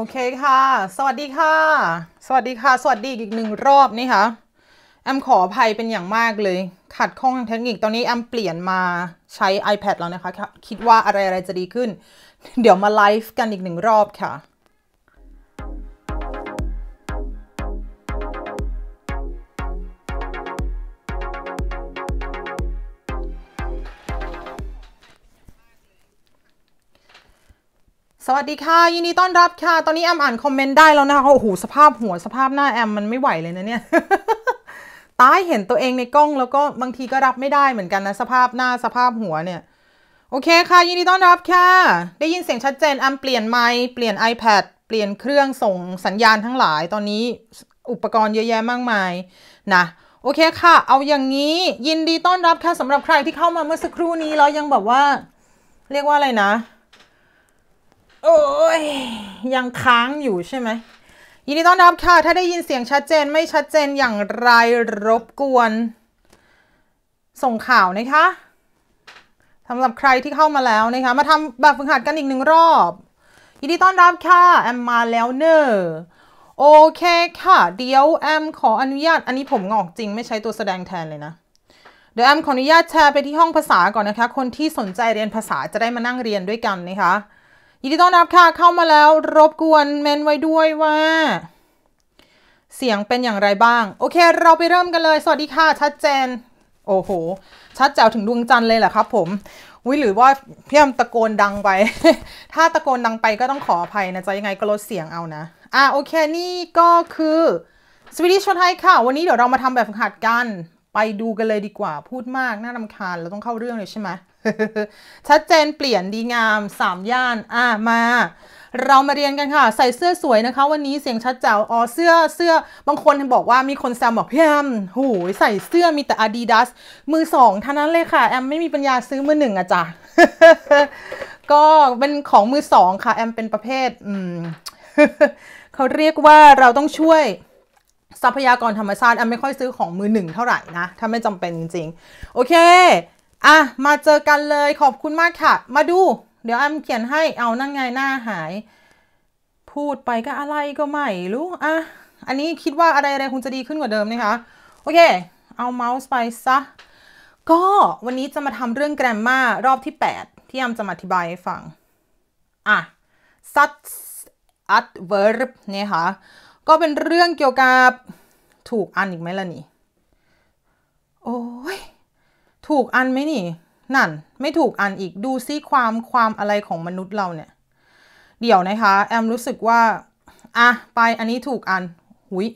โอเคค่ะ สวัสดีค่ะ สวัสดีค่ะ สวัสดีอีกหนึ่งรอบนี่ค่ะแอมขออภัยเป็นอย่างมากเลย ขัดข้องทางเทคนิคตอนนี้แอมเปลี่ยนมาใช้ iPad แล้วนะคะ คิดว่าอะไรอะไรจะดีขึ้น เดี๋ยวมาไลฟ์กันอีกหนึ่งรอบค่ะสวัสดีค่ะยินดีต้อนรับค่ะ ตอนนี้แอมอ่านคอมเมนต์ได้แล้วนะคะโอ้โหสภาพหัว สภาพหน้าแอม มันไม่ไหวเลยนะเนี่ยตายเห็นตัวเองในกล้องแล้วก็บางทีก็รับไม่ได้เหมือนกันนะสภาพหน้าสภาพหัวเนี่ย โอเคค่ะ ยินดีต้อนรับค่ะ ได้ยินเสียงชัดเจนแอมเปลี่ยนไมค์เปลี่ยน iPad เปลี่ยนเครื่องส่งสัญญาณทั้งหลายตอนนี้ อุปกรณ์เยอะแยะมากมายนะโอเคค่ะ เอาอย่างนี้ ยินดีต้อนรับค่ะสำหรับใครที่เข้ามาเมื่อสักครู่นี้แล้วยังแบบว่า เรียกว่าอะไรนะโอ้ยยังค้างอยู่ใช่ไหมยินดีต้อนรับค่ะถ้าได้ยินเสียงชัดเจนไม่ชัดเจนอย่างไรรบกวน ส่งข่าวนะคะสำหรับใครที่เข้ามาแล้วนะคะ มาทำแบบฝึกหัดกันอีกหนึ่งรอบ ยินดีต้อนรับค่ะแอมมาแล้วเนอะโอเคค่ะ เดี๋ยวแอมขออนุญาตอันนี้ผมงอกจริง ไม่ใช้ตัวแสดงแทนเลยนะ เดี๋ยวแอมขออนุญาตแชร์ไปที่ห้องภาษาก่อนนะคะ คนที่สนใจเรียนภาษาจะได้มานั่งเรียนด้วยกันนะคะยินดีต้อนรับค่ะเข้ามาแล้วรบกวนเมนไว้ด้วยว่า เสียงเป็นอย่างไรบ้าง โอเค เราไปเริ่มกันเลย สวัสดีค่ะ ชัดเจน โอ้โห ชัดแจ๋วถึงดวงจันทร์เลยเหรอครับผมวิหรือว่าพี่ยมตะโกนดังไป ถ้าตะโกนดังไปก็ต้องขออภัยนะจะยังไงก็ลดเสียงเอานะ อ่ะ โอเคนี่ก็คือสวิตช์ชนไทยค่ะ วันนี้เดี๋ยวเรามาทำแบบฝึกหัดกัน ไปดูกันเลยดีกว่า พูดมากน่ารำคาญเราต้องเข้าเรื่องเลยใช่ไหมชัดเจนเปลี่ยนดีงามสามย่าน อ่ะมา เรามาเรียนกันค่ะ ใส่เสื้อสวยนะคะ วันนี้เสียงชัดเจ้าอ๋อเสื้อเสื้อบางคนบอกว่ามีคนแซมบอกพี่แอมหูยใส่เสื้อมีแต่อาดิดาสมือสองเท่านั้นเลยค่ะแอมไม่มีปัญญาซื้อมือหนึ่งอะจ้ะก็เป็นของมือสองค่ะ แอมเป็นประเภทอืมเขาเรียกว่าเราต้องช่วย ทรัพยากรธรรมชาติแอมไม่ค่อยซื้อของมือหนึ่งเท่าไหร่นะถ้าไม่จำเป็นจริงๆโอเคอ่ะ มาเจอกันเลยขอบคุณมากค่ะ มาดู เดี๋ยวแอมเขียนให้เอานั่งไงหน้าหาย พูดไปก็อะไรก็ไม่ รู้ อ่ะ อันนี้คิดว่าอะไรอะไรคงจะดีขึ้นกว่าเดิมนะคะโอเค เอาเมาส์ไปซะ ก็วันนี้จะมาทำเรื่องแกรมมารอบที่ 8 ที่แอมจะมาอธิบายให้ฟัง อ่ะ such adverb เนี่ยค่ะก็เป็นเรื่องเกี่ยวกับ ถูกอันอีกไหมล่ะนี่โอ้ยถูกอันไหมนี่นั่น ไม่ถูกอันอีกดูซิความความอะไรของมนุษย์เราเนี่ย เดี๋ยวนะคะ แอมรู้สึกว่า อ่ะไปอันนี้ถูกอันหุย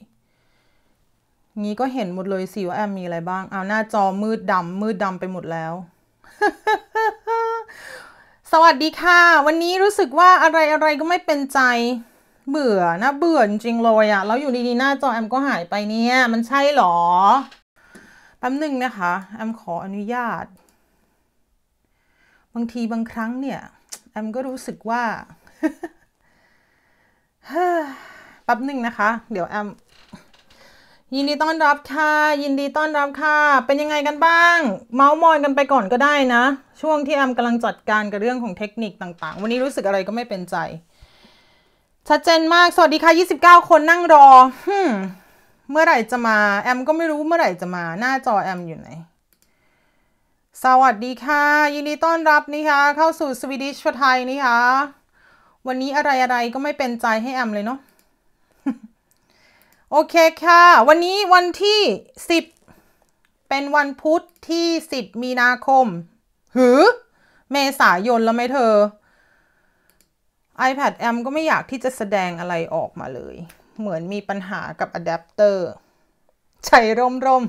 งี้ก็เห็นหมดเลยสิว่าแอมมีอะไรบ้างเอาหน้าจอมืดดำมืดดำไปหมดแล้ว สวัสดีค่ะ วันนี้รู้สึกว่าอะไรอะไรก็ไม่เป็นใจเบื่อนะเบื่อจริงเลยอะแล้วอยู่ดีๆ หน้าจอแอมก็หายไปเนี่ยมันใช่หรอแป๊บหนึ่งนะคะแอมขออนุญาต บางทีบางครั้งเนี่ยแอมก็รู้สึกว่าแป๊บหนึ่งนะคะ เดี๋ยวแอมยินดีต้อนรับค่ะยินดีต้อนรับค่ะ เป็นยังไงกันบ้าง เมาส์มอยกันไปก่อนก็ได้นะ ช่วงที่แอมกำลังจัดการกับเรื่องของเทคนิคต่างๆ วันนี้รู้สึกอะไรก็ไม่เป็นใจ ชัดเจนมากสวัสดีค่ะ 29 คนนั่งรอเมื่อไหร่จะมาแอมก็ไม่รู้เมื่อไหร่จะมาหน้าจอแอมอยู่ไหนสวัสดีค่ะ ยินดีต้อนรับนะคะเข้าสู่สวีดิชไทยนะคะ วันนี้อะไรอะไรก็ไม่เป็นใจให้แอมเลยเนาะโอเคค่ะ วันนี้วันที่ 10 เป็นวันพุธที่10มีนาคมหือ เมษายนแล้วไหมเธอ iPad แอมก็ไม่อยากที่จะแสดงอะไรออกมาเลยเหมือนมีปัญหากับอะแดปเตอร์ใ้ร่มร่ม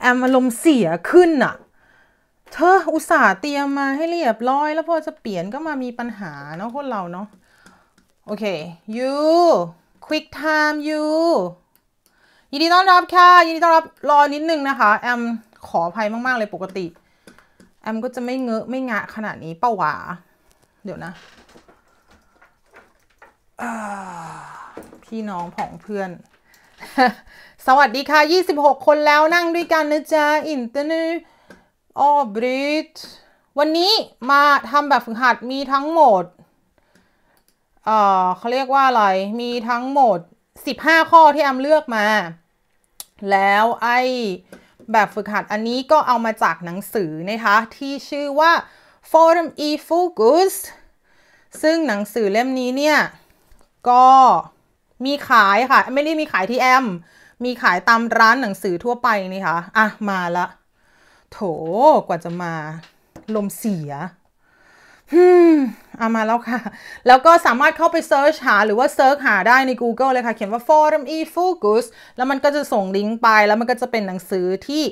แอมอารมณ์เสียขึ้นอะเธออุตส่าห์เตรียมมาให้เรียบร้อย แล้วพอจะเปลี่ยนก็มามีปัญหาเนาะคนเราเนาะ โอเค you quick time you ยินดีต้อนรับค่ะ ยินดีต้อนรับรอนิดนึงนะคะ แอมขออภัยมากๆเลยปกติ แอมก็จะไม่เงอะไม่งะขนาดนี้เป้าหวา เดี๋ยวนะพี่น้องผองเพื่อน สวัสดีค่ะ 26 คนแล้วนั่งด้วยกันนะจ๊ะ อินเตอร์เนออบริดวันนี้มาทำแบบฝึกหัดมีทั้งหมดเอ่อเขาเรียกว่าอะไร มีทั้งหมด 15 ข้อที่แอมเลือกมา แล้วไอ้ แบบฝึกหัดอันนี้ก็เอามาจากหนังสือนะคะ ที่ชื่อว่า Forum e f o c u s ซึ่งหนังสือเล่มนี้เนี่ยก็มีขายค่ะไม่ได้มีขายที่แอมมีขายตามร้านหนังสือทั่วไปนี่ค่ะอ่ะ มาละโถกว่าจะมาลมเสียฮึมเอามาแล้วค่ะ แล้วก็สามารถเข้าไปเซิร์ชหาหรือว่าเซิร์ชหาได้ใน Google เลยค่ะ เขียนว่า Forum e Focus แล้วมันก็จะส่งลิงก์ไป แล้วมันก็จะเป็นหนังสือที่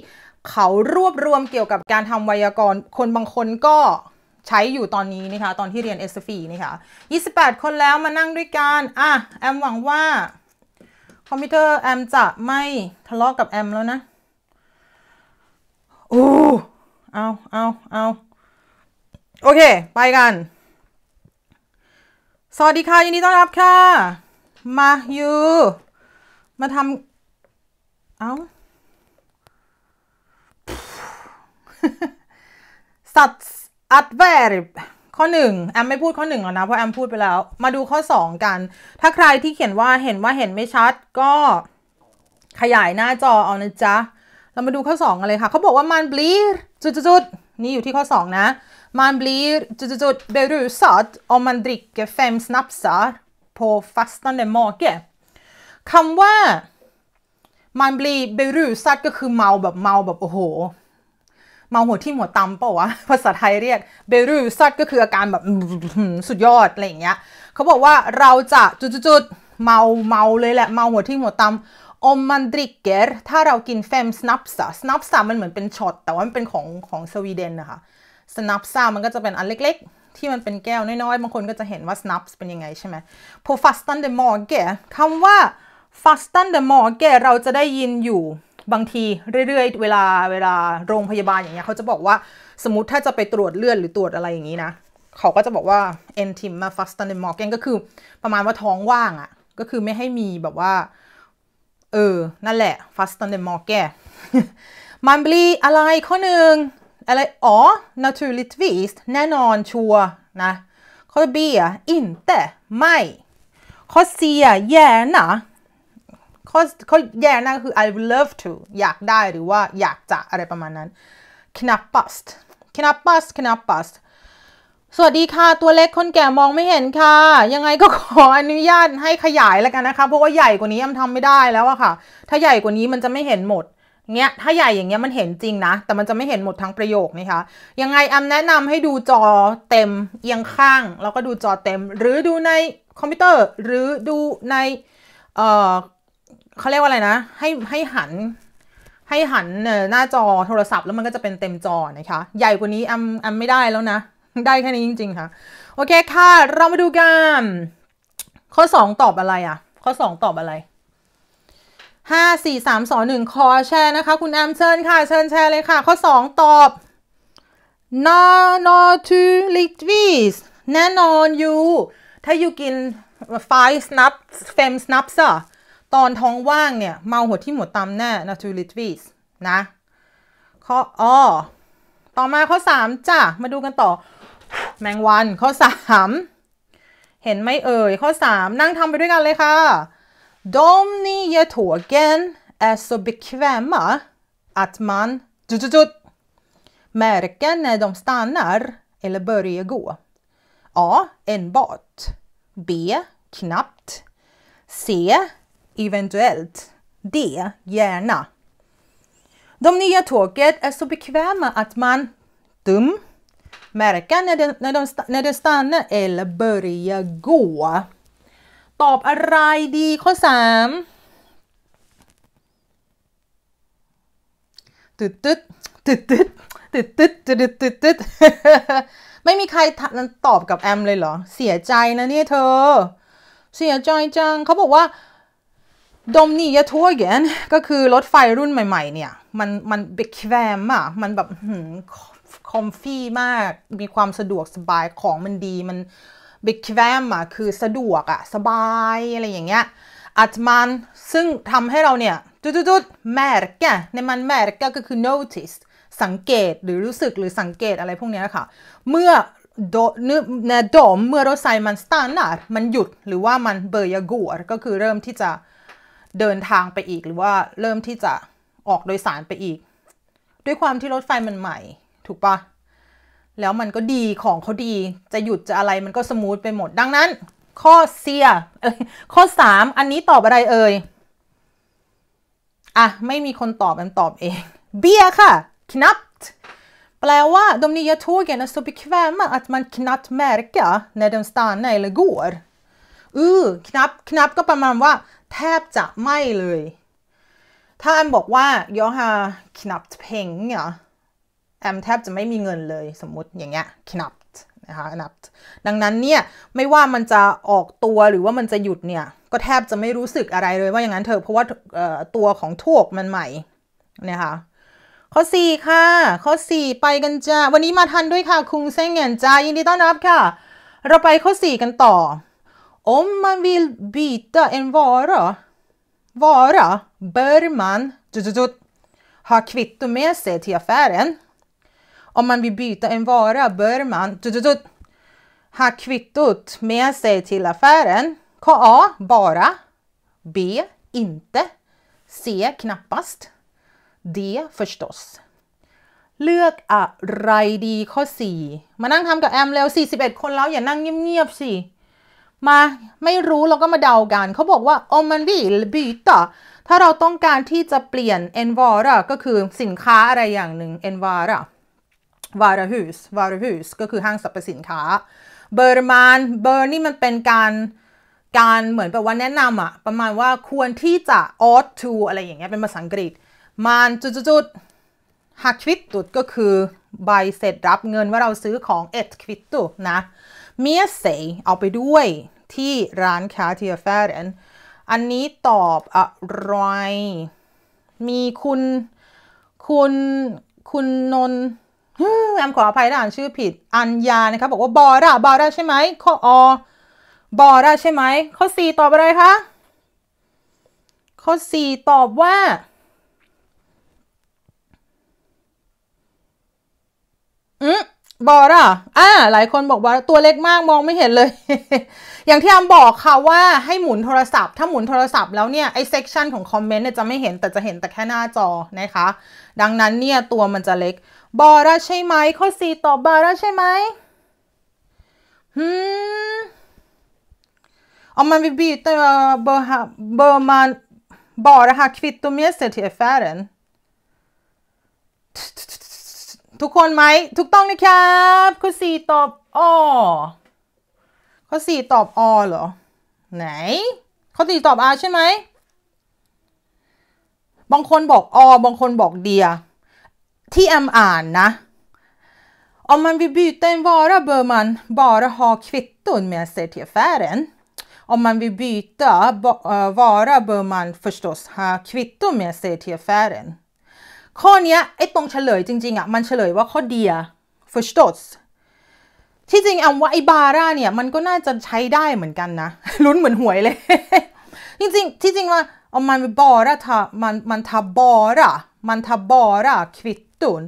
เขารวบรวมเกี่ยวกับการทำไวยากรณ์คนบางคนก็ใช้อยู่ ตอน นี้นะคะตอนที่เรียน s อสนะคะ28 คนแล้วมานั่งด้วยกันอ่ะ แอม หวังว่าคอมพิวเตอร์ แอม จะไม่ทะเลาะกกับ แอม แล้ว นะโอ้เอา เอา เอา โอเค ไปกัน สวัสดี ค่ะ ยินดีต้อนรับค่ะ มาอยู่ มาทำ เอาสัตว์ adverb ข้อ1แอมไม่พูดข้อ1แล้วนะเพราะแอมพูดไปแล้ว มาดูข้อ2 กัน ถ้าใครที่เขียนว่าเห็นว่าเห็นไม่ชัดก็ขยายหน้าจอเอานะจ๊ะเรามาดูข้อ2กันเลยค่ะเขาบอกว่ามันบลีดจุดๆนี่อยู่ที่ข้อ2นะม Man blir b e r u s ดอมมันดริ i c ฟ e r f e น s n a p s พ r på f a s t a n d ม m เก e คำว่ามันบลีเบร r u s a ดก็คือเมาแบบเมาแบบโอ้โหเมาหัวที่หัวตำเปล่าวะภาษาไทยเรียกเบรูซัดก็คืออาการแบบสุดยอดอะไรอย่างเงี้ยเขาบอกว่าเราจะจุดๆเมาเมาเลยแหละเมาหัวที่หัวตำมันดริกเกอร์ถ้าเรากินมส m snapsa s n ับ s ามันเหมือนเป็นช็อตแต่ว่ามันเป็นของของสวีเดนนะคะสับ p s ามันก็จะเป็นอันเล็ก ๆ ที่มันเป็นแก้วน้อยๆบางคนก็จะเห็นว่าสนับเป็นยังไงใช่ไหมฟนเดอะมอร์เกอร์คำว่าฟดอะมอร์เกอร์เราจะได้ยินอยู่บางทีเรื่อยๆ เวลาเวลาโรงพยาบาลอย่างเงี้ยเขาจะบอกว่าสมมติถ้าจะไปตรวจเลือด หรือตรวจอะไรอย่างนี้นะ เขาก็จะบอกว่า n t i m a f a s t a n m o r g a n ก็คือ ประมาณว่าท้องว่างอะ่ะ ก็คือไม่ให้มีแบบว่า เออ นั่นแหละ f a s t a n m o r g a n มันบลีอะไรข้อหนึ่งอะไร อ๋อ n a t u r a l i g t i s แน่นอนชัวนะข้อ B อ่ะ i n ต่ไม่ข้อ C อ่ะแย่นะข้อข้อแย่นั่นคือ I would love to อยากได้หรือว่าอยากจะอะไรประมาณนั้น knappast knappast knappast สวัสดีค่ะ ตัวเล็กคนแก่มองไม่เห็นค่ะ ยังไงก็ขออนุญาตให้ขยายแล้วกันนะคะ เพราะว่าใหญ่กว่านี้อังทำไม่ได้แล้วอะค่ะ ถ้าใหญ่กว่านี้มันจะไม่เห็นหมด เงี้ย ถ้าใหญ่อย่างเงี้ยมันเห็นจริงนะ แต่มันจะไม่เห็นหมดทั้งประโยคนะคะยังไงอำแนะนำให้ดูจอเต็มเอียงข้าง แล้วก็ดูจอเต็ม หรือดูในคอมพิวเตอร์หรือดูใน เอ่อเขาเรียกว่าอะไรนะให้ให้หันให้หันหน้าจอโทรศัพท์แล้วมันก็จะเป็นเต็มจอนะคะ ใหญ่กว่านี้แอมแอมไม่ได้แล้วนะ ได้แค่นี้จริงๆค่ะ โอเคค่ะเรามาดูกันข้อ 2 ตอบอะไรอะ่ะข้อ 2 ตอบอะไร 5 4 3 2 1 คอแชร์นะคะ คุณแอมเชิญค่ะเชิญแชร์เลยค่ะ ข้อ 2 ตอบนอนอทูลิทวีสแน่นอนอยู่ถ้าอยู่กินไฟสนับเฟมสนับส์ตอนท้องว่างเนี่ยเมาหัวที่หมดตามแน่ naturligtvis นะข้ออ้อต่อมาข้อ3จ้ะมาดูกันต่อ แมงวันข้อ3เห็นไหมเอ่ยข้อ3นั่งทำไปด้วยกันเลยค่ะ Dom ni ger tågen är så bekväma att man จุดจุด märker när de stannar eller börjar gå A. Enbart B. Knappt C. eventuellt, det, gärna. De nya tåget är så bekväma att man, dum, märker när den, när, de, när den stannar eller börjar gå. ตอบอะไรดีข้อ3ตึตึดตึดตึดตึดตึดตึดตึดตึดไม่มีใครตอบกับแอมเลยเหรอ เสียใจนะเนี่ยเธอ เสียใจจังเขาบอกว่าดมนี่ยะทัวเกนก็คือรถไฟรุ่นใหม่ๆเนี่ย มันมันเบคแวมอ่ะ มันแบบคอมฟี่มากมีความสะดวกสบายของมันดี มันเบคแวมอ่ะ คือสะดวกอ่ะสบายอะไรอย่างเงี้ย อัตมัน ซึ่งทำให้เราเนี่ยจุดๆแมร์กในมันแมร์กก็คือ notice สังเกตหรือรู้สึกหรือสังเกตอะไรพวกนี้ค่ะ เมื่อโดนดมเมื่อรถไฟมันสตาร์ทมันหยุดหรือว่ามันเบยกูก็คือเริ่มที่จะเดินทางไปอีกหรือว่าเริ่มที่จะออกโดยสารไปอีก ด้วยความที่รถไฟมันใหม่ ถูกปะแล้วมันก็ดีของเขาดีจะหยุดจะอะไรมันก็สมูทไปหมดดังนั้น ข้อเสียข้อสามอันนี้ตอบอะไรเอ่ย อ่ะ ไม่มีคนตอบมันตอบเอง เบียค่ะ k n a p p แปลว่า d ม n y ย t ู g e n är så bekväma att man knappt märker när de stannar eller går อือ k n a p p ค k n a p p ก็ประมาณว่าแทบจะไม่เลย ถ้าแอมบอกว่าย่อฮาขนับเพลงเนี่ยแอมแทบจะไม่มีเงินเลยสมมติ อย่างเงี้ยขนับนะคะขนับดังนั้นเนี่ย ไม่ว่ามันจะออกตัวหรือว่ามันจะหยุดเนี่ย ก็แทบจะไม่รู้สึกอะไรเลยว่าอย่างนั้นเถอะเพราะว่าตัวของทวกมันใหม่นะคะข้อ4ค่ะ ข้อ 4 ไปกันจ้าวันนี้มาทันด้วยค่ะคุงเซงเงินจ้า ยินดีต้อนรับค่ะ เราไปข้อ 4 กันต่อ Om man vill byta en vara, vara bör man ha kvitto med sig till affären. Om man vill byta en vara bör man ha kvittot med sig till affären. A. Bara. B. Inte. C. Knappast. D. Förstås. เลือกอะไรดีข้อ4มานั่งทำกับแอมแล้ว41คนแล้วอย่านั่งเงียบๆสิมาไม่รู้เราก็มาเดากัน เขาบอกว่าโอมัน v ีบีต y ถ้าเราต้องการที่จะเปลี่ยน en vara ก็คือสินค้าอะไรอย่างหนึ่ง en vara v a r ์ h u s v a r ์ h u s ก็คือห้างสรรพสินค้าเบอร์มานเบอร์นี่มันเป็นการการเหมือนแบบว่าแนะนำอะประมาณว่าควรที่จะ ought to อะไรอย่างเงี้ยเป็นภาษาอังกฤษมันจุดจุดหักควิตตุดก็คือใบเสร็จรับเงินว่าเราซื้อของเอ็ดควิตตุนะีย e s e เอาไปด้วยที่ร้านคาเทียแฟรนอันนี้ตอบอะไรมีคุณคุณคุณนนแอมขออภัยถ้าอ่านชื่อผิดอัญญานะคะบอกว่าบอร่าบอร่าใช่ไหมข้ออบอร่าใช่ไหมข้อสี่ตอบอะไรคะข้อสี่ตอบว่าอืบอร์อ่ะอ่าหลายคนบอกว่าตัวเล็กมากมองไม่เห็นเลย อย่างที่อามบอกค่ะว่าให้หมุนโทรศัพท์ ถ้าหมุนโทรศัพท์แล้วเนี่ย ไอเซกชันของคอมเมนต์เนี่ย จะไม่เห็นแต่จะเห็นแต่แค่หน้าจอ นะคะ ดังนั้นเนี่ย ตัวมันจะเล็ก บอร่าใช่ไหมข้อสี่ตอบบอร่าใช่ไหมฮึอ m man v i l ะ byta bör บอร b a า a ha ิ v ต t t o m e t e r t ี l เอฟ f ä ร e นทุกคนไหมถูกต้องนะครับข้อสี่ตอบอ้อข้อสี่ตอบอเหรอ ไหนข้อสี่ตอบอาใช่ไหมบางคนบอกอบางคนบอก เดีย ที่แอมอ่านนะ Om man vill byta en vara bör man bara ha kvitton med sig till affären. Om man vill byta vara bör man förstås ha kvitton med sig till affären. ข้อนี้ไอ้ตรงเฉลยจริง ๆอ่ะมันเฉลยว่าข้อเดียฟอร์ส o t ที่จริงเอาว่าไอ้บาร่าเนี่ยมันก็น่าจะใช้ได้เหมือนกันนะลุ้นเหมือนหวยเลย จริงๆที่จริงว่าเอามันบอร่าทามันมันทาบอร่ามันทาบอร่าควิตตุน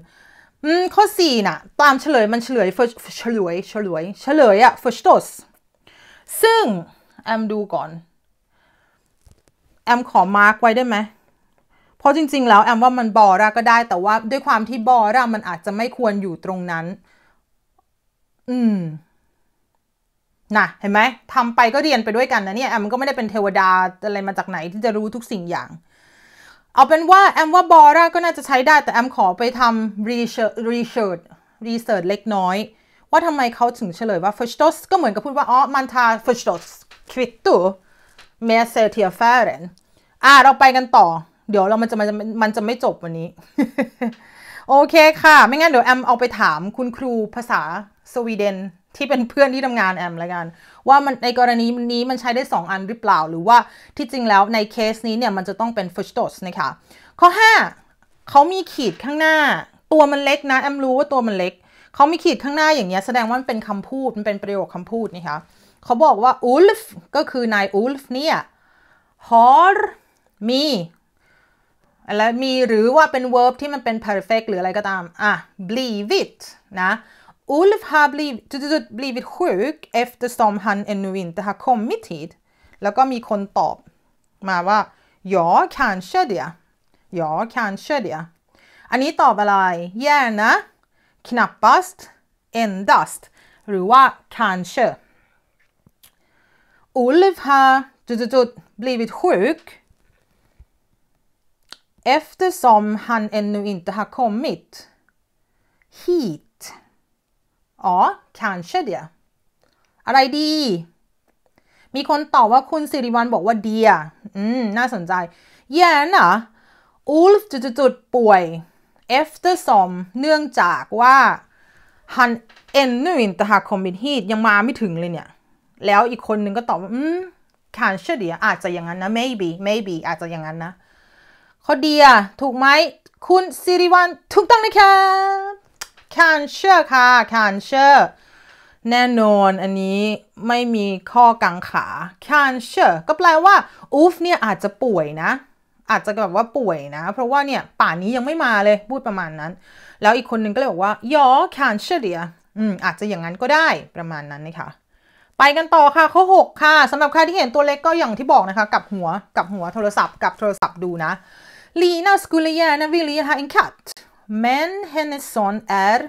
อืมข้อสี่น่ะ ตามเฉลยมันเฉลยเฉลยเฉลยเฉลยอะฟอร์ส o t ซึ่งแอมดูก่อนแอมขอมาร์กไว้ได้ไหมเพราะจริง ๆ แล้ว แอมว่ามันบอระก็ได้แต่ว่าด้วยความที่บอระมันอาจจะไม่ควรอยู่ตรงนั้นอืมนะเห็นไหมทำไปก็เรียนไปด้วยกันนะเนี่ยแอมก็ไม่ได้เป็นเทวดา อะไรมาจากไหนที่จะรู้ทุกสิ่งอย่าง เอาเป็นว่า แอมว่าบอระก็น่าจะใช้ได้แต่แอมขอไปทำรีเชิร์ชรีเชิร์ชรีเสิร์ชเล็กน้อย ว่าทำไมเขาถึงเฉลยว่าฟิชโตสก็เหมือนกับพูดว่าอ๋อมันทาฟิชโตสค q u ต t t เม e s e t i a f e r e อ่ะเราไปกันต่อเดี๋ยวเรามันจะมันจะมันจะไม่จบวันนี้ โอเคค่ะ ไม่งั้นเดี๋ยวแอมเอาไปถามคุณครูภาษาสวีเดนที่เป็นเพื่อนที่ทำงานแอมละกัน ว่ามันในกรณีนี้มันใช้ได้ 2 อันหรือเปล่าหรือว่าที่จริงแล้วในเคสนี้เนี่ย มันจะต้องเป็น first dose นะคะข้อ 5เขามีขีดข้างหน้า ตัวมันเล็กนะ แอมรู้ว่าตัวมันเล็ก เขามีขีดข้างหน้าอย่างเงี้ยแสดงว่ามันเป็นคำพูดมันเป็นประโยคคำพูดนะคะเขาบอกว่าอูลฟ์ก็คือนายอูลฟ์เนี่ยฮอร์มีแล้วมีหรือว่าเป็น verb ที่มันเป็น perfect หรืออะไรก็ตามอ่ะ blivit นะ Ulf har blivit, blivit sjuk eftersom han ännu inte har kommit hit. แล้วก็มีคนตอบมาว่า ja kanske det ja kanske det อันนี้ตอบอะไร gärna knappast endast หรือว่า kanske Ulf har blivit sjuk Eftersom han ännu inte har kommit hit. Ja, kanske det. อะไรดี มีคนตอบว่าคุณสิริวัลบอกว่า เดียอืม น่าสนใจ แย่นะอูลฟจุดๆป่วย a f t e r s o m เนื่องจากว่า h น n ä n n น inte har า o m m i t ฮีตยังมาไม่ถึงเลยเนี่ย แล้วอีกคนนึงก็ตอบว่าอืมคานเชเดียอาจจะอย่างนั้นนะ maybe maybe อาจจะอย่างนั้นนะขาเดีย ถูกไหม คุณสิริวันถูกต้องนะคะ c a n อร r ค่ะ c a n อร r แน่นอนอันนี้ไม่มีข้อกังขา c a n อร r ก็แปลว่าอูฟเนี่ย อาจจะป่วยนะ อาจจะแบบว่าป่วยนะ เพราะว่าเนี่ย ป่านนี้ยังไม่มาเลยพูดประมาณนั้น แล้วอีกคนนึงก็เลยบอกว่ายอ c a n อร r เดียอืมอาจจะอย่างนั้นก็ได้ประมาณนั้นนะคะไปกันต่อค่ะ ข้อ 6 ค่ะสำหรับใครที่เห็นตัวเล็กก็อย่างที่บอกนะคะกับหัวกับหัวโทรศัพท์กับโทรศัพท์ดูนะ Lina skulle gärna vilja ha en katt, men hennes son är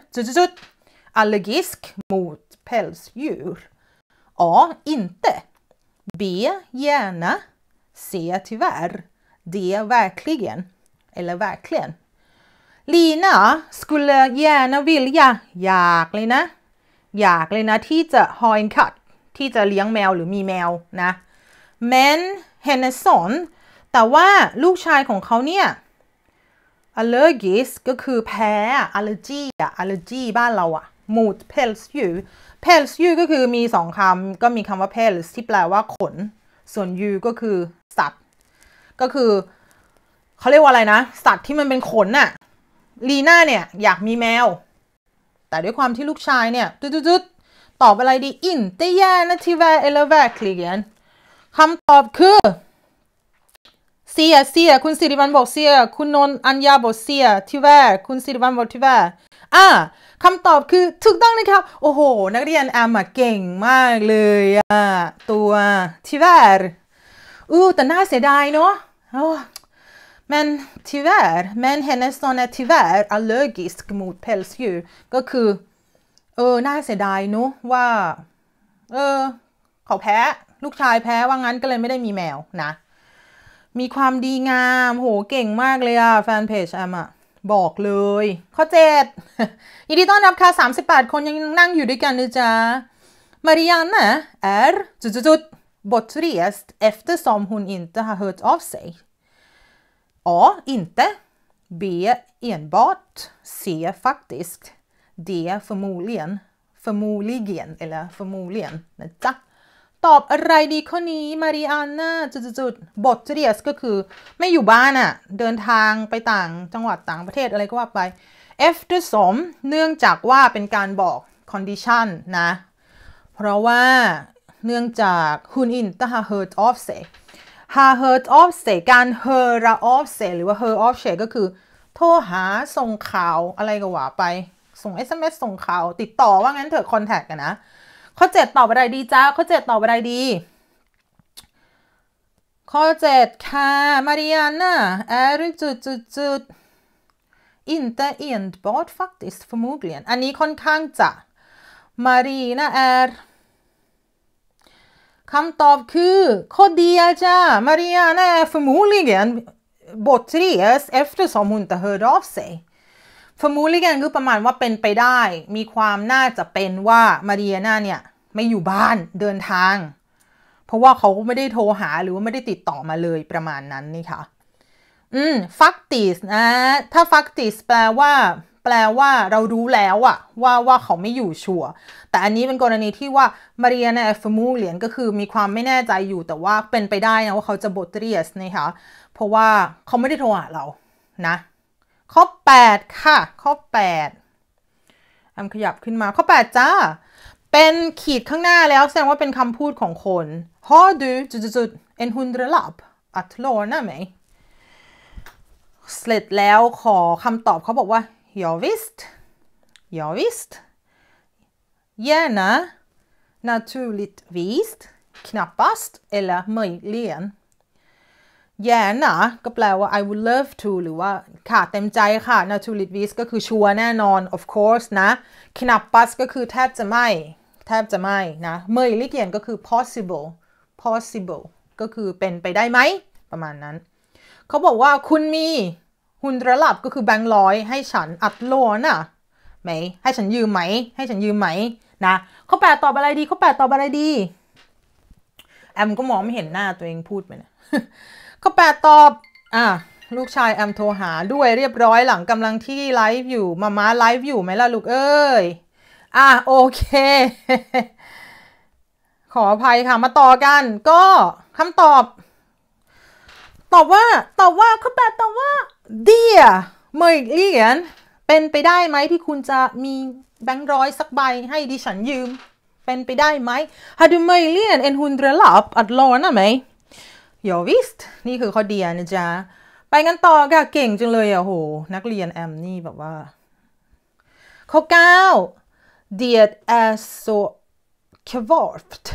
allergisk mot pälsdjur. A. Inte. B. Gärna. C. Tyvärr. D. Verkligen. Eller verkligen. Lina skulle gärna vilja, jag Lina, jag ha en katt, ที่จะเลี้ยงแมวหรือมีแมวนะ men hennes son แต่ว่าลูกชายของเขาเนี่ย allergies ก็คือแพ้ allergy อะ allergy บ้านเราอะ mood p e l s you p e l s you ก็คือมีสองคำก็มีคำว่า p e l s ที่แปลว่าขน ส่วน you ก็คือ สัตว์ก็คือ เขาเรียกว่าอะไรนะ สัตว์ที่มันเป็นขนน่ะลีน่าเนี่ย อยากมีแมว แต่ด้วยความที่ลูกชายเนี่ยจุดๆตอบอะไรดีอินเตียนาทิแวเอลเวคลีเยนคำตอบคือเสียเสียคุณสิริวัลบอกเสีย คุณนนอัญญาบอกเสียที่แวคุณสิริวัลบอกที่แวอ่าคำตอบคือถูกต้องนะครับโอ้โหนักเรียนแอมเก่งมากเลยอ่ะตัวทิวแวอู้แต่น่าเสียดายเนาะ Men tyvärr, ม e n h น n n e s s น n ä ทิว v ä r r allergisk m o มูดเพลส u r ก็คือเออน่าเสียดายเนาะว่าเออเขาแพ้ลูกชายแพ้ว่างั้นก็เลยไม่ได้มีแมวนะมีความดีงามโหเก่งมากเลยอะแฟนเพจแอมอะบอกเลย38คนยังนั่งอยู่ด้วยกันนะจ๊ะ är bortrest eftersom hon inte har hört av sig. A. Inte. B. Enbart. C. Faktiskt. D. Förmodligen. Förmodligen. Eller förmodligen. ตอบอะไรดีข้อนี้มาริอาน่าจุดๆบทเรียสก็คือ ไม่อยู่บ้านอะ่ะเดินทางไปต่างจังหวัดต่างประเทศอะไรก็ว่าไป F ด้วสมเนื่องจากว่าเป็นการบอก condition นะ เพราะว่าเนื่องจากคุณอินตหา heard of เสเฮิร์ตออฟเสการเฮราออฟเสหรือว่าเฮร์ออฟเสก็คือ โทรหาส่งข่าวอะไรก็ว่าไป ส่ง SMS ส่งข่าว ติดต่อว่างั้นเถอะคอนแทคกันนะข้อเจ็ดตอบอะไรดีจ้าข้อเจ็ดตอบอะไรดี ข้อเจ็ดค่ะมาริยาน่าแอริจุดจุดจุดอินเตอร์ r t faktiskt f ö r m มูเกียนอันนี้ค่อนข้างจะมารีนาแอร์คำตอบคือข้อเดียจ้ามาริอาน่าฟมูเก d l i g e ท b o เ t สเอฟเตอร์สมุนตะเฮอร์ดอฟเซฟอร์มูลิกันคือประมาณว่าเป็นไปได้ มีความน่าจะเป็นว่า มาเรียนาเนี่ย ไม่อยู่บ้านเดินทาง เพราะว่าเขาไม่ได้โทรหาหรือว่าไม่ได้ติดต่อมาเลยประมาณนั้นนี่ค่ะ อืมฟักติสนะถ้าฟักติสแปลว่า แปลว่าเรารู้แล้วอะว่าว่าเขาไม่อยู่ชัวแต่อันนี้เป็นกรณีที่ว่ามาเรียเอฟมูเหรียญก็คือมีความไม่แน่ใจอยู่แต่ว่าเป็นไปได้นะว่าเขาจะบทเรียสนะคะเพราะว่า เขาไม่ได้โทรหาเรา นะข้อ8ค่ะข้อ8อำขยับขึ้นมาข้อ8จ้า เป็นขีดข้างหน้าแล้วแสดงว่าเป็นคำพูดของคน How do จุดจุดเอ็นฮุนเดลับอัตโลนาไหมเสร็จแล้วขอคำตอบเขาบอกว่า y o วิสต์ยอวิสต์ย่นะ n a t u r l i t v i s t knappast eller m ö j l i g e แย่นะก็แปลว่า I would love to หรือว่าค่ะ เต็มใจค่ะ n a t u r l i t v i s ก็คือชัวแน่นอน of course นะ k n a p p a s ก็คือแทบจะไม่ แทบจะไม่นะ เมย์ลิเกียนก็คือ possible possible ก็คือเป็นไปได้ไหม ประมาณนั้น เขาบอกว่าคุณมี หุนระลับก็คือแบงค์ร้อย ให้ฉันอัดโลน่ะไหม ให้ฉันยืมไหมให้ฉันยืมไหม นะ เขาแปลตอบอะไรดีเขาแปลตอบอะไรดีแอมก็มองไม่เห็นหน้าตัวเองพูดไปนะข้อแปดตอบ อ่ะลูกชายแอมโทรหาด้วยเรียบร้อยหลังกำลังที่ไลฟ์อยู่มาม้าไลฟ์อยู่ไหมล่ะลูกเอ้ย อ่ะ โอเค ขออภัยค่ะมาต่อกัน ก็คำตอบ ตอบว่าตอบว่าข้อแปดตอบว่าเดียเมย์เลียน เป็นไปได้ไหมที่คุณจะมีแบงค์ร้อยสักใบให้ดิฉันยืม เป็นไปได้ไหมฮาดูเมย์เลียนเอ็นฮุนเดรลับอัดลอนะไหมยอวิสนี่คือข้อเดียนะจ๊ะ ไปกันต่อค่ะเก่งจังเลยอ่ะโห นักเรียนแอมนี่แบบว่าข้อเก้า Det är så k v a r f t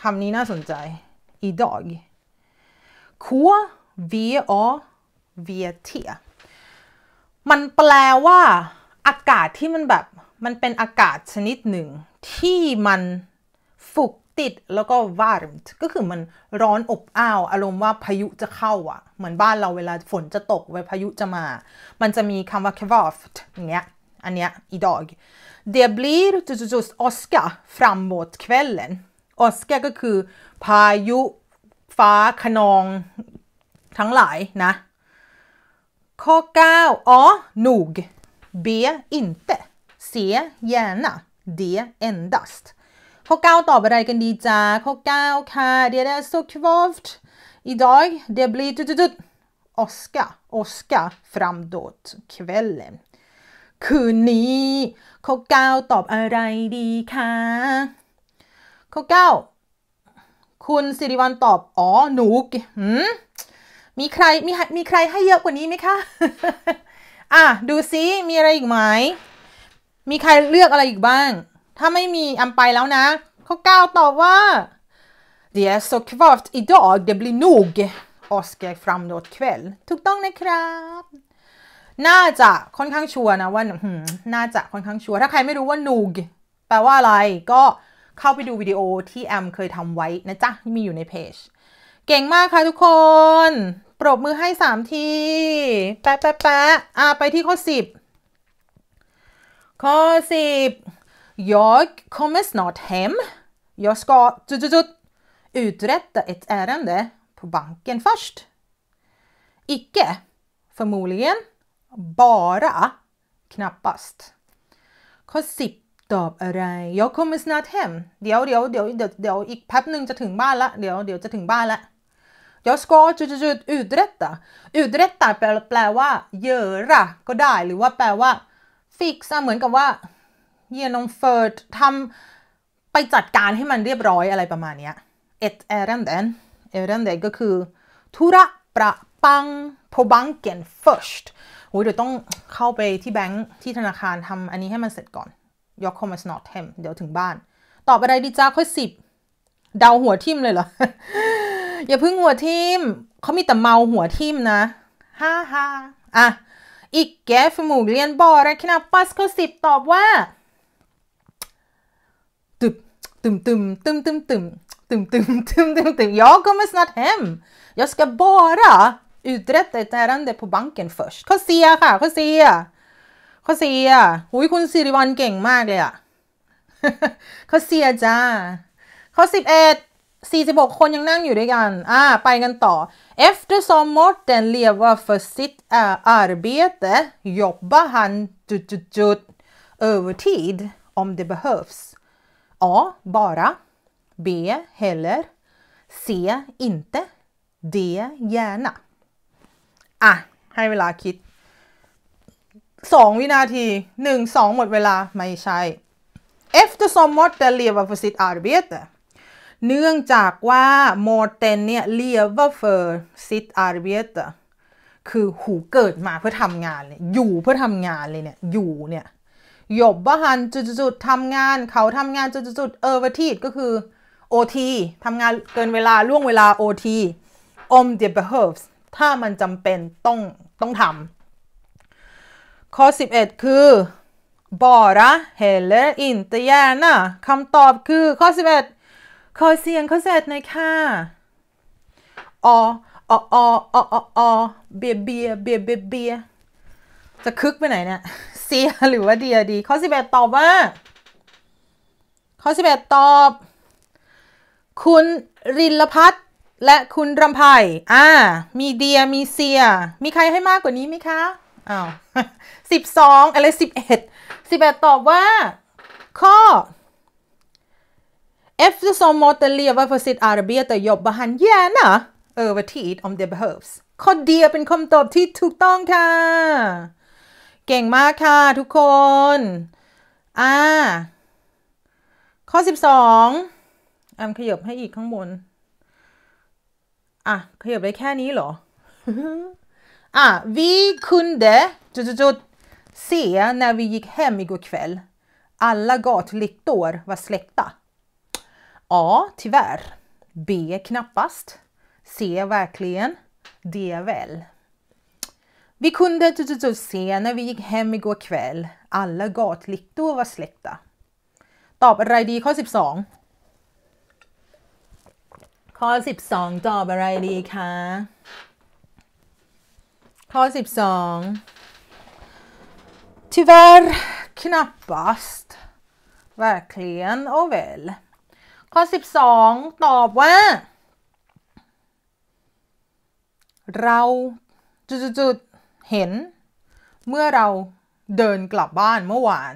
คำนี้น่าสนใจ idag K V A V T มันแปลว่าอากาศที่มันแบบ มันเป็นอากาศชนิดหนึ่ง ที่มันฝุกติดแล้วก็วาร์มก็คือมันร้อนอบอ้าวอารมณ์ว่า พายุจะเข้าอ่ะเหมือนบ้านเราเวลาฝนจะตกเวลาพายุจะมา มันจะมีคำว่า k v a f t อย่างเงี้ยอันเนี้ย idag det blir just oska framåt kvällen oska ก็คือ พายุฟ้าขนองทั้งหลายนะข้อ9 a nog b inte se gärna det endast ข้อเก้าตอบอะไรกันดีจ้าข้อเก้าค่ะเดี๋ยว t är สุขวอฟต์อีดอยเดบลีจุดๆ Oskar Oskar framåt kvällen คืนนี้ข้อ9ตอบอะไรดีคะข้อ9คุณสิริวัลตอบ อ๋อหนูมีใครมีมีใครให้เยอะกว่านี้ไหมคะอ่ะดูซิมีอะไรอีกไหม มีใครเลือกอะไรอีกบ้างถ้าไม่มีอัมไปแล้วนะเข่าวตอบว่า d e ี๋ย s ส kvavt idag, det blir nog Oscar framåt kväll ถูกต้องนะครับ น่าจะค่อนข้างชัวร์นะว่าน่าจะค่อนข้างชัวร์ถ้าใครไม่รู้ว่านูกแปลว่าอะไร ก็เข้าไปดูวิดีโอที่แอมเคยทำไว้นะจ๊ะ มีอยู่ในเพจ เก่งมากค่ะทุกคน ปรบมือให้3ทีแปะแปะแปะอ่าไปที่ข้อ10ข้อ10 Jag kommer snart hem. Jag ska tut, tut, tut, uträtta ett ärende på banken först. Icke, förmodligen, bara, knappast. Jag kommer snart hem. Dio, dio, dio, เดี๋ยวเดี๋ยวเดี๋ยวเดี๋ยวเดี๋ยวอีกแป๊บหนึ่งจะถึงบ้านละเดี๋ยวเดี๋ยวจะถึงบ้านละ Jag ska uträtta. Uträtta göra ก็ได้ fixa เฮียนองเฟิร์ดทำไปจัดการให้มันเรียบร้อยอะไรประมาณนี้เอ็ดเอรันเดนเอรันเดนก็คือธุระ ประปังังเกนเฟิร์สต์โอ้ยเดี๋ยวต้องเข้าไปที่แบงค์ ที่ธนาคารทำอันนี้ให้มันเสร็จก่อนย o u r c o m m a ส n o ต h e มเดี๋ยวถึงบ้าน ตอบอะไรดีจ้าค่อยสิบเดาหัวทิมเลยเหรออย่าพึ่งหัวทิมเขามีแต่เมาหัวทิมนะฮ่าฮ่าอ่ะอีกแกฟมูเรียนบอร์รคนาปัสก็อสิบตอบว่า Dum-dum-dum-dum-dum. Dum-dum-dum-dum-dum. Jag kommer snart hem. Jag ska bara uträtta ett ärende på banken först. José ค่ะ José José หุยคุณสิริวันเก่งมากเลยอะ José จ้าข้อ11 46คนยังนั่งอยู่ด้วยกันอ่าไปกันต่อ eh, ah, Eftersom Morten lever för sitt eh, arbete jobbar han övertid om det behövs A. Bara. B. Heller. C. Inte. D. Gärna อ่ะให้เวลาคิด 2 วินาที1 2หมดเวลาไม่ใช่ eftersom Mårten lever för sitt arbete เนื่องจากว่า Mårten เนี่ย lever för sitt arbete คือหูเกิดมาเพื่อทำงานเลยอยู่เพื่อทำงานเลยเนี่ย อยู่เนี่ยหยบบ้าหันจุดๆทำงานเขาทำงานจุดๆเออวัทีก็คือ OT ทำงานเกินเวลาล่วงเวลา OT om the b e h e v e s ถ้ามันจำเป็นต้องต้องทำข้อ 11 คือบอระเฮเลอิน n t e นะคำตอบคือข้อ 11ขอเสียงข้อเสร็จหน่อยค่ะอออออออเบียเบียเบียเบียจะคึกไปไหนเนี่ยซียหรือว่าเดียดี ข้อสิบเอ็ดตอบว่า ข้อสิบเอ็ดตอบ คุณรินลพัฒและคุณรำไพอ่า มีเดียมีเซีย มีใครให้มากกว่านี้ไหมคะ อ้าวสิบสองอะไรสิบเอ็ดสิบเอ็ดตอบว่า ข้อ Eftersom måtte l e v า för sitt a r b e ย e j หันแย่น่ g ä อ n a över t i ดอ m d e บเฮิฟส์ข้อเดียเป็นคำตอบที่ถูกต้องค่ะเก่งมากค่ะทุกคน อ่า ข้อ 12อันขยบให้อีกข้างบน อ่ะ vi kunde จุดๆ se när vi gick hem igår kväll alla gatlyktor var släckta. A. Tyvärr. B. Knappast. C. Verkligen. D. Väl. Vi kunde typ, typ, typ se när vi gick hem igår kväll. Alla gatlyktor var släckta. ตอบอะไรดีข้อ12ข้อ12ตอบอะไรดีคะข้อ12 Tyvärr knappast. Verkligen och väl. ข้อ12ตอบว่าเห็นเมื่อเราเดินกลับบ้านเมื่อวาน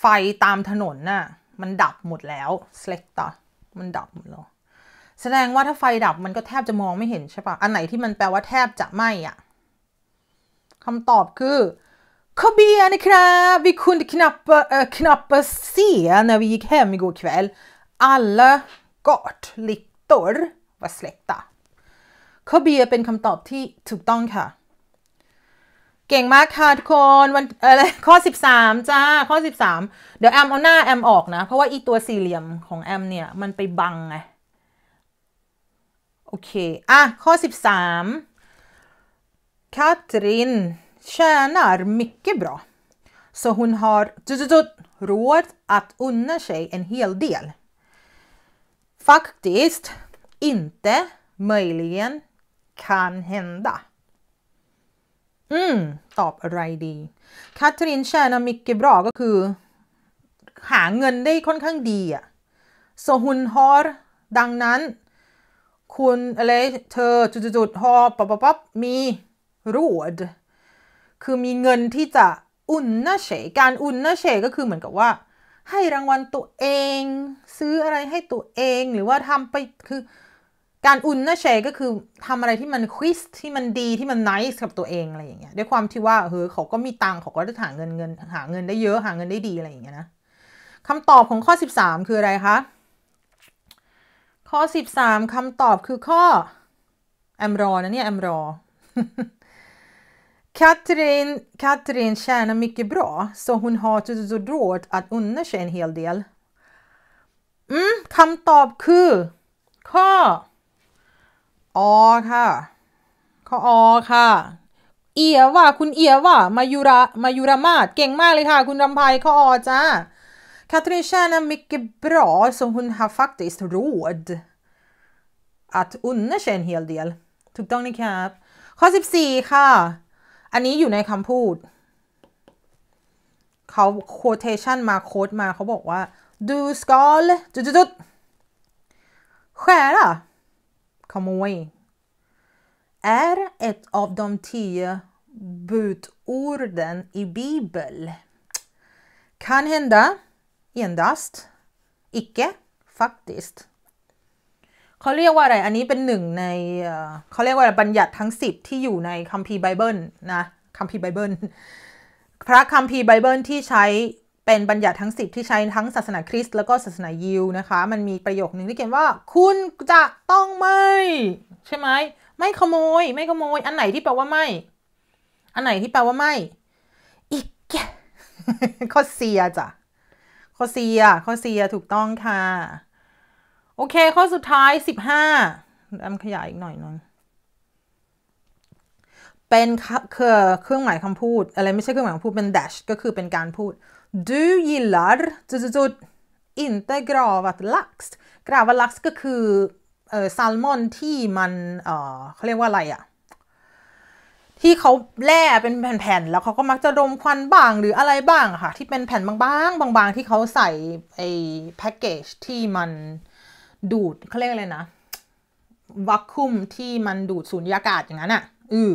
ไฟตามถนนน่ะ มันดับหมดแล้วสเลกตามันดับหมดแล้วแสดงว่าถ้าไฟดับมันก็แทบจะมองไม่เห็นใช่ปะอันไหนที่มันแปลว่าแทบจะไม่อ่ะคำตอบคือขเบียนะครับวิคุณค e ับ a p p อ äh, knappt se n ิ r เฮมิโก h e ว igår ล v ä l l a l l ต gatlyktor var släckta ขเบียเป็นคำตอบที่ถูกต้องค่ะเก่งมากค่ะทุกคนวันอะไรข้อ13จ้า ข้อ13เดี๋ยวแอมเอาหน้าแอมออกนะเพราะว่าอีตัวสี่เหลี่ยมของแอมเนี่ย มันไปบังไงโอเค อ่ะ ข้อ13 Katrin tjänar mycket bra så hon har råd att unna sig en hel del. Faktiskt inte möjligen kan hända. อืม ตอบอะไรดี คาทรินแชนามิกเกบรอก็คือ หาเงินได้ค่อนข้างดีอะโซฮุนฮอร์ ดังนั้น คุณอะไร เธอจุดๆฮอปับปับปับมีรูดคือมีเงินที่จะอุ่นน่าเฉยการอุ่นน่าเฉยก็คือเหมือนกับว่า ให้รางวัลตัวเอง ซื้ออะไรให้ตัวเองหรือว่าทำไปคือการอุนนเชก็คือทำอะไรที่มันควิสที่มันดีที่มันไนส์กับตัวเองอะไรอย่างเงี้ยด้วยความที่ว่าเฮ้ยเขาก็มีตังเขาก็ได้หาเงินเงินหาเงินได้เยอะหาเงินได้ดีอะไรอย่างเงี้ยนะคำตอบของข้อ 13 คืออะไรคะข้อ13 คำตอบคือข้อแอมรอนะเนี่ยแอมรอคท t r i n Katrin t j ก n a r mycket bra, så hon har r å อ att unna น i g en hel del. ืมคำตอบคือ ข้ออ ค่ะข้ออ ค่ะ เอียว่าคุณเอียว่ามายุระมายุระมาดเก่งมากเลยค่ะ คุณรำพายข้ออ จ้าคาทร i n a mycket b r บรอส hon har faktiskt råd att นเ n a s i เ en hel ถูกต้องนี่ครับ ข้อ 14 ค่ะ อันนี้อยู่ในคำพูด เขาโคเทชันมาโค้ดมาเขาบอกว่าดูสกอลจุดๆ s k ä r ะขโมย är ett av de tio budorden i b i b e l Kan hända, endast, icke, faktiskt. เขาเรียกว่าอะไรอันนี้เป็นหนึ่งในเขาเรียกว่าบัญญัติทั้ง 10 ที่อยู่ในคัมภีร์ไบเบิล นะคัมภีร์ไบเบิล พระคัมภีร์ไบเบิลที่ใช้เป็นบัญญัติทั้ง 10 ที่ใช้ทั้งศาสนาคริสต์แล้วก็ศาสนายิวนะคะ มันมีประโยคหนึ่งที่เขียนว่า คุณจะต้องไม่ ใช่ไหมไม่ขโมย ไม่ขโมย อันไหนที่แปลว่าไม่ อันไหนที่แปลว่าไม่อีกแกข้อเสียจ้ะข้อเสียข้อเสียถูกต้องค่ะโอเค ข้อสุดท้าย15ห้าขยายอีกหน่อยนึงเป็นเครื่องหมายคำพูดอะไรไม่ใช่เครื่องหมายคำพูดเป็น dash ก็คือเป็นการพูด Du gillar inte gravad lax กราวลักก็คือเออแซลมอนที่มัน เออเขาเรียกว่าอะไรอะที่เขาแล่เป็นแผ่นๆ แล้วเขาก็มักจะดมควันบ้าง หรืออะไรบ้างค่ะ ที่เป็นแผ่นบางๆ บาง ๆ ที่เขาใส่ไอ้แพ็กเกจที่มัน ดูดเขาเรียกอะไรนะวัคคุมที่มันดูดสูญญากาศอย่างนั้นอะ่ะอือ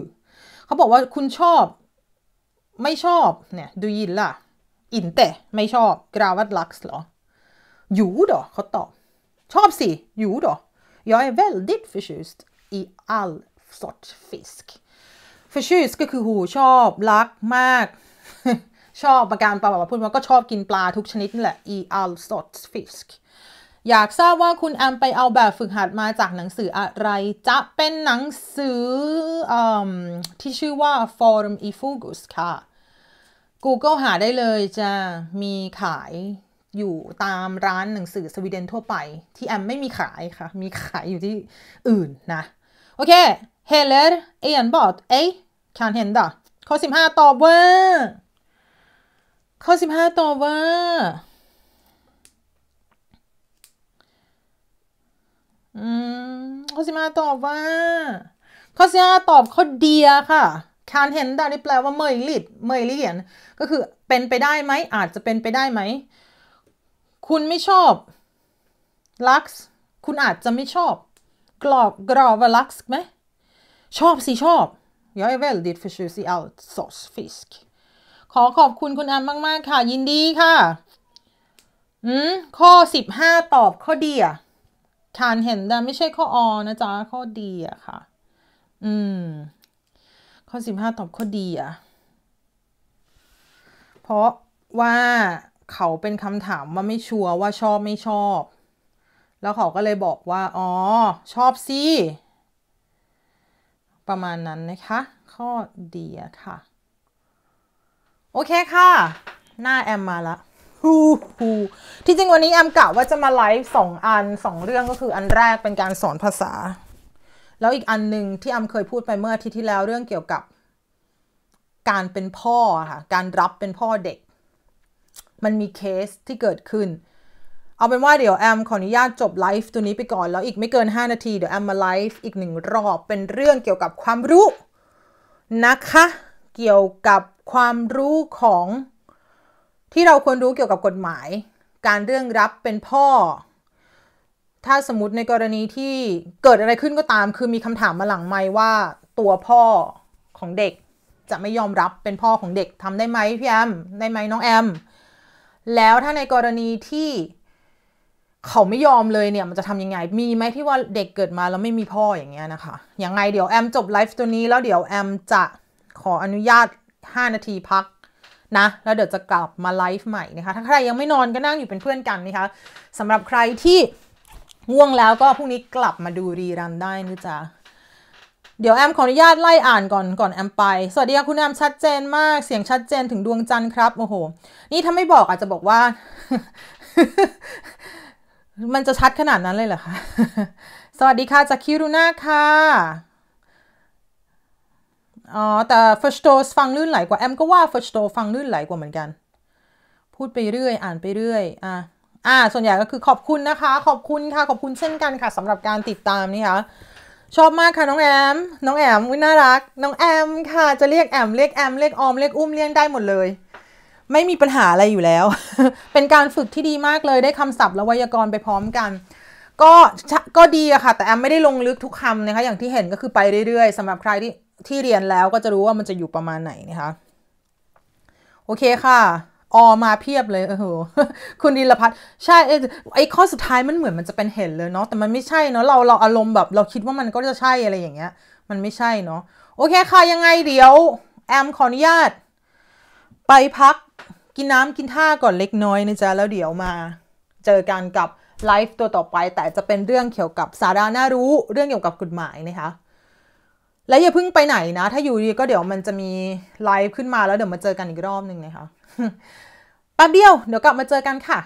เขาบอกว่าคุณชอบ ไม่ชอบเนี่ยดูยินล่ะอินเตไม่ชอบ gravat lax หรอู่ดอเขาตอบชอบสิอยู่ดอย är väldigt f ö r ์ j u อัล a อ l ฟิสก์ f i ช k ิ ö r สก็คือหูชอบรักมาก ชอบประการปลาแบบพูดว่าก็ชอบกินปลาทุกชนิดนี่แหละ อีอัลสอดฟิสก์อยากทราบว่าคุณแอมไปเอาแบบฝึกหัดมาจากหนังสืออะไร จะเป็นหนังสืออที่ชื่อว่า Forum i f u g u s ค่ะ Google หาได้เลยจะมีขายอยู่ตามร้านหนังสือสวีเดนทั่วไป ที่แอมไม่มีขายค่ะ มีขายอยู่ที่อื่นนะ โอเคเเฮล heller enbart ej kan h ä นด a ข้อ15ตอบว่าข้อ 15ตอบว่าอืมข้อ15ตอบว่า ข้อ15ตอบข้อเดียค่ะ can hend ได้แปลว่าเมยลิดเมยเลียน ก็คือเป็นไปได้ไหม อาจจะเป็นไปได้ไหม คุณไม่ชอบ ลักซ์ คุณอาจจะไม่ชอบกรอบกรอบก u ์ไหม ชอบสิชอบย a g ä เ väldigt f ö r t j u อ t i all ขอขอบคุณคุณอมมากๆ ค่ะ ยินดีค่ะ อืมข้อสิบห้าตอบข้อดีอะคานเห็นแต่ไม่ใช่ข้ออ นะจ๊ะ ข้อดีอะค่ะ อืมข้อ15ตอบข้อดีอะเพราะว่าเขาเป็นคำถามว่าไม่ชัวร์ว่าชอบไม่ชอบ แล้วเขาก็เลยบอกว่า อ๋อชอบสิประมาณนั้นนะคะ ข้อดีอะค่ะ โอเคค่ะ หน้าแอมมาละฮูฮูที่จริงวันนี้แอมกะว่าจะมาไลฟ์สองอันสองเรื่องก็คืออันแรกเป็นการสอนภาษาแล้วอีกอันหนึ่งที่อำเคยพูดไปเมื่ออาทิตย์ที่แล้วเรื่องเกี่ยวกับ การเป็นพ่อค่ะการรับเป็นพ่อเด็ก มันมีเคสที่เกิดขึ้น เอาเป็นว่า เดี๋ยวแอม ขออนุญาตจบไลฟ์ตัวนี้ไปก่อนแล้วอีกไม่เกิน 5 นาที เดี๋ยวแอมมาไลฟ์อีกหนึ่งรอบเป็นเรื่องเกี่ยวกับความรู้นะคะ เกี่ยวกับความรู้ของที่เราควรรู้เกี่ยวกับกฎหมาย การเรื่องรับเป็นพ่อถ้าสมมติในกรณีที่เกิดอะไรขึ้นก็ตามคือมีคำถามมาหลังไหมว่าตัวพ่อของเด็กจะไม่ยอมรับเป็นพ่อของเด็กทำได้ไหมพี่แอมได้ไหมน้องแอมแล้วถ้าในกรณีที่เขาไม่ยอมเลยเนี่ยมันจะทำยังไงมีไหมที่ว่าเด็กเกิดมาแล้วไม่มีพ่ออย่างเงี้ยนะคะยังไงเดี๋ยวแอมจบไลฟ์ตัวนี้แล้วเดี๋ยวแอมจะขออนุญาต 5 นาทีพักนะแล้วเดี๋ยวจะกลับมาไลฟ์ใหม่นะคะถ้าใครยังไม่นอนก็นั่งอยู่เป็นเพื่อนกันนะคะสำหรับใครที่ง่วงแล้วก็พรุ่งนี้กลับมาดูรีรันได้นะจ๊ะเดี๋ยวแอมขออนุญาตไล่อ่านก่อนก่อนแอมไป สวัสดีค่ะคุณแอมชัดเจนมาก เสียงชัดเจนถึงดวงจันทร์ครับ โอ้โห นี่ถ้าไม่บอกอาจจะบอกว่า มันจะชัดขนาดนั้นเลยเหรอคะสวัสดีค่ะจากคิรุน่าค่ะ อ๋อ แต่เฟอร์สโต ฟังลื่นไหลกว่า แอมก็ว่าเฟอร์สโต ฟังลื่นไหลกว่าเหมือนกัน พูดไปเรื่อย อ่านไปเรื่อยอ่ะอ่าส่วนใหญ่ก็คือขอบคุณนะคะ ขอบคุณค่ะขอบคุณเช่นกันค่ะสำหรับการติดตามนี่ค่ะชอบมากค่ะ น้องแอม น้องแอมน่ารักน้องแอมค่ะจะเรียกแอมเรียกแอมเรียกออมเรียกอุ้มเรียกได้หมดเลย ไม่มีปัญหาอะไรอยู่แล้ว เป็นการฝึกที่ดีมากเลยได้คำศัพท์และไวยากรณ์ไปพร้อมกัน ก็ก็ดีอะค่ะ แต่แอมไม่ได้ลงลึกทุกคำนะคะอย่างที่เห็นก็คือไปเรื่อย ๆสำหรับใครที่ที่เรียนแล้ว ก็จะรู้ว่ามันจะอยู่ประมาณไหนนะคะโอเคค่ะออมาเพียบเลยโอ้โหคุณดีลพัฒน์ใช่ไอ้ข้อสุดท้ายมันเหมือนมันจะเป็นเห็นเลยเนาะ แต่มันไม่ใช่เนาะ เราเราอารมณ์แบบเราคิดว่ามันก็จะใช่อะไรอย่างเงี้ย มันไม่ใช่เนาะ โอเคค่ะยังไงเดี๋ยวแอมขออนุญาต ไปพักกินน้ำกินท่าก่อนเล็กน้อยนะจ๊ะ แล้วเดี๋ยวมาเจอกันกับไลฟ์ตัวต่อไป แต่จะเป็นเรื่องเกี่ยวกับสาระน่ารู้เรื่องเกี่ยวกับกฎหมายนะคะ และอย่าเพิ่งไปไหนนะ ถ้าอยู่ดีก็เดี๋ยวมันจะมีไลฟ์ขึ้นมาแล้วเดี๋ยวมาเจอกันอีกรอบหนึ่งนะคะแป๊บเดียวเดี๋ยวกลับมาเจอกันค่ะ